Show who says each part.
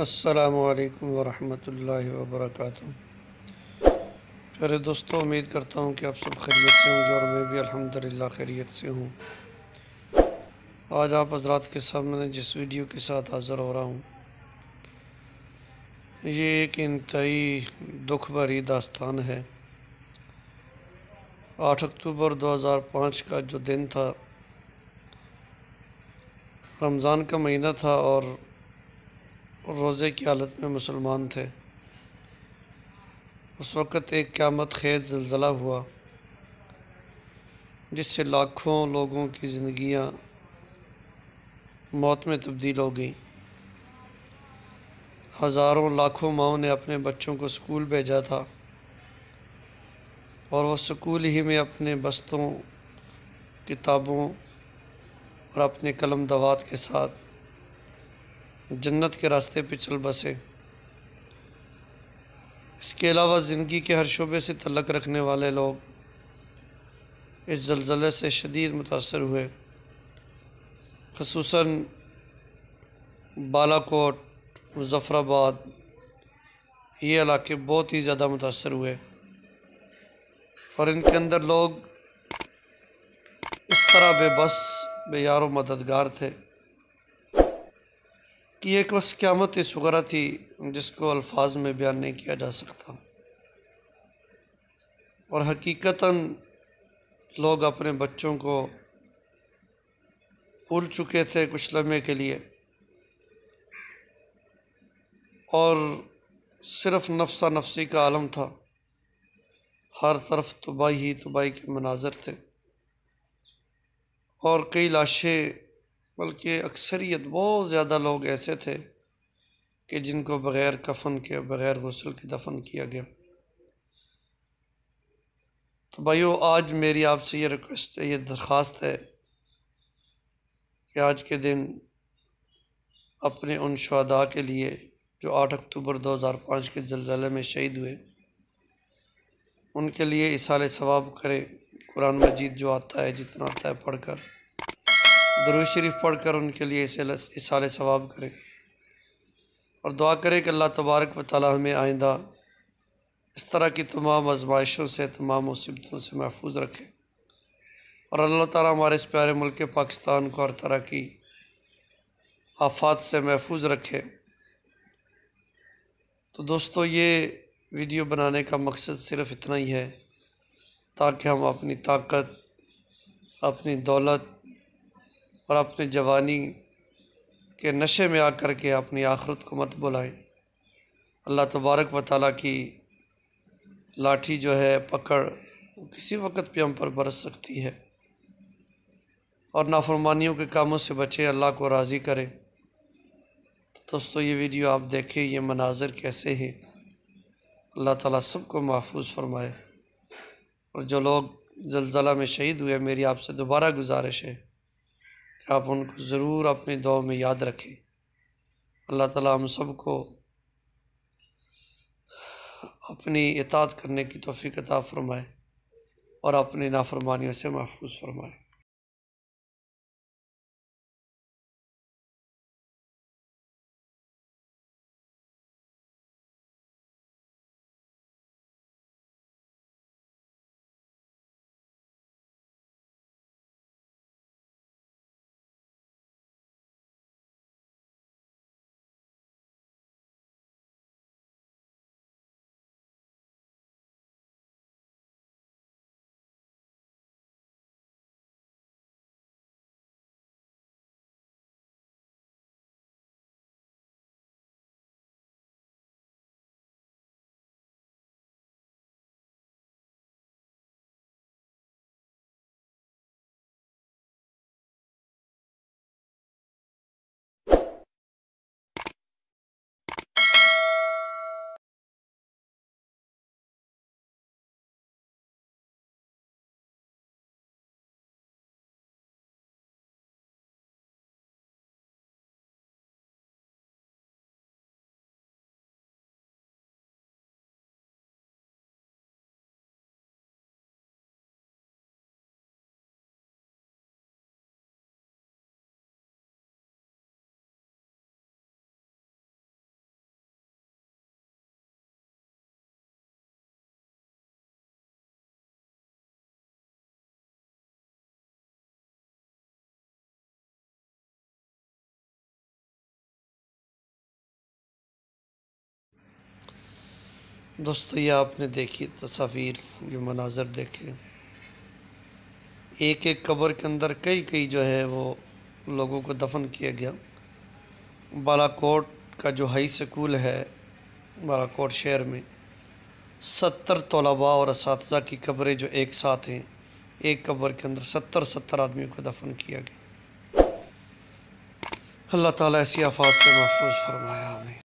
Speaker 1: असलकम वरहमल वर्क प्यारे दोस्तों उम्मीद करता हूँ कि आप सब खैरियत से होंगे और मैं भी अल्हम्दुलिल्लाह खैरियत से हूँ आज आप हजरात के सामने जिस वीडियो के साथ हाज़िर हो रहा हूँ ये एक इंतई दुख भरी दास्तान है 8 अक्टूबर 2005 का जो दिन था रमज़ान का महीना था और रोज़े की हालत में मुसलमान थे उस वक़्त एक क़्यामत खेज जलज़ला हुआ जिससे लाखों लोगों की ज़िंदियाँ मौत में तब्दील हो गई हज़ारों लाखों माओ ने अपने बच्चों को स्कूल भेजा था और वह स्कूल ही में अपने बस्तों किताबों और अपने कलम दवात के साथ जन्नत के रास्ते पर चल बसे इसके अलावा ज़िंदगी के हर शोबे से तलक रखने वाले लोग इस जलजले से शदीद मुतासर हुए खसूस बालाकोट मुजफ़राबाद ये इलाके बहुत ही ज़्यादा मुतासर हुए और इनके अंदर लोग इस तरह बेबस बेयार मददगार थे कि एक बस क़्यामत सगरा थी जिसको अल्फाज में बयान नहीं किया जा सकता और हकीकता लोग अपने बच्चों को भूल चुके थे कुछ लम्हे के लिए और सिर्फ नफसा नफसी का आलम था हर तरफ तबाही ही तबाही के मनाजर थे और कई लाशें बल्कि अक्सरियत बहुत ज़्यादा लोग ऐसे थे कि जिनको बग़ैर कफन के बग़ैर गसल के दफन किया गया तो भाई आज मेरी आपसे ये रिक्वेस्ट है ये दरख्वास्त है कि आज के दिन अपने उन शहदा के लिए जो आठ अक्टूबर दो हज़ार पाँच के जलजले में शहीद हुए उनके लिए इसाल सवाब करें कुरान मजीद जो आता है जितना आता है पढ़ कर दरुज शरीफ पढ़ कर उनके लिए इसे साल सवाब करें और दुआ करें कि अल्लाह तबारक व ताली हमें आइंदा इस तरह की तमाम आजमाइशों से तमाम मुसीबतों से महफूज रखें और अल्लाह ताला हमारे इस प्यारे मुल्क पाकिस्तान को हर तरह की आफात से महफूज रखे तो दोस्तों ये वीडियो बनाने का मकसद सिर्फ़ इतना ही है ताकि हम अपनी ताकत अपनी दौलत और अपनी जवानी के नशे में आकर के अपनी आखरत को मत बुलाएं अल्लाह तबारक व ताली की लाठी जो है पकड़ किसी वक्त पर हम पर बरस सकती है और नाफरमानियों के कामों से बचें अल्लाह को राज़ी करें तो दोस्तों ये वीडियो आप देखें ये मनाजर कैसे हैं अल्लाह ताला सबको महफूज फरमाए और जो लोग जलजला में शहीद हुए मेरी आपसे दोबारा गुजारिश है आप उनको ज़रूर अपनी दुआ में याद रखें अल्लाह ताला हम सबको अपनी इतात करने की तोफ़ी फ़रमाए और अपनी नाफरमानियों से महफूज फरमाए दोस्तों ये आपने देखी तस्वीर जो मनाजर देखे एक एक कब्र के अंदर कई कई जो है वो लोगों को दफन किया गया बालाकोट का जो हाई स्कूल है बालाकोट शहर में सत्तर तलबा और इस की कब्रें जो एक साथ हैं एक कब्र के अंदर सत्तर सत्तर आदमियों को दफन किया गया अल्लाह ताला ऐसी आफात से महफूज फरमाया हमें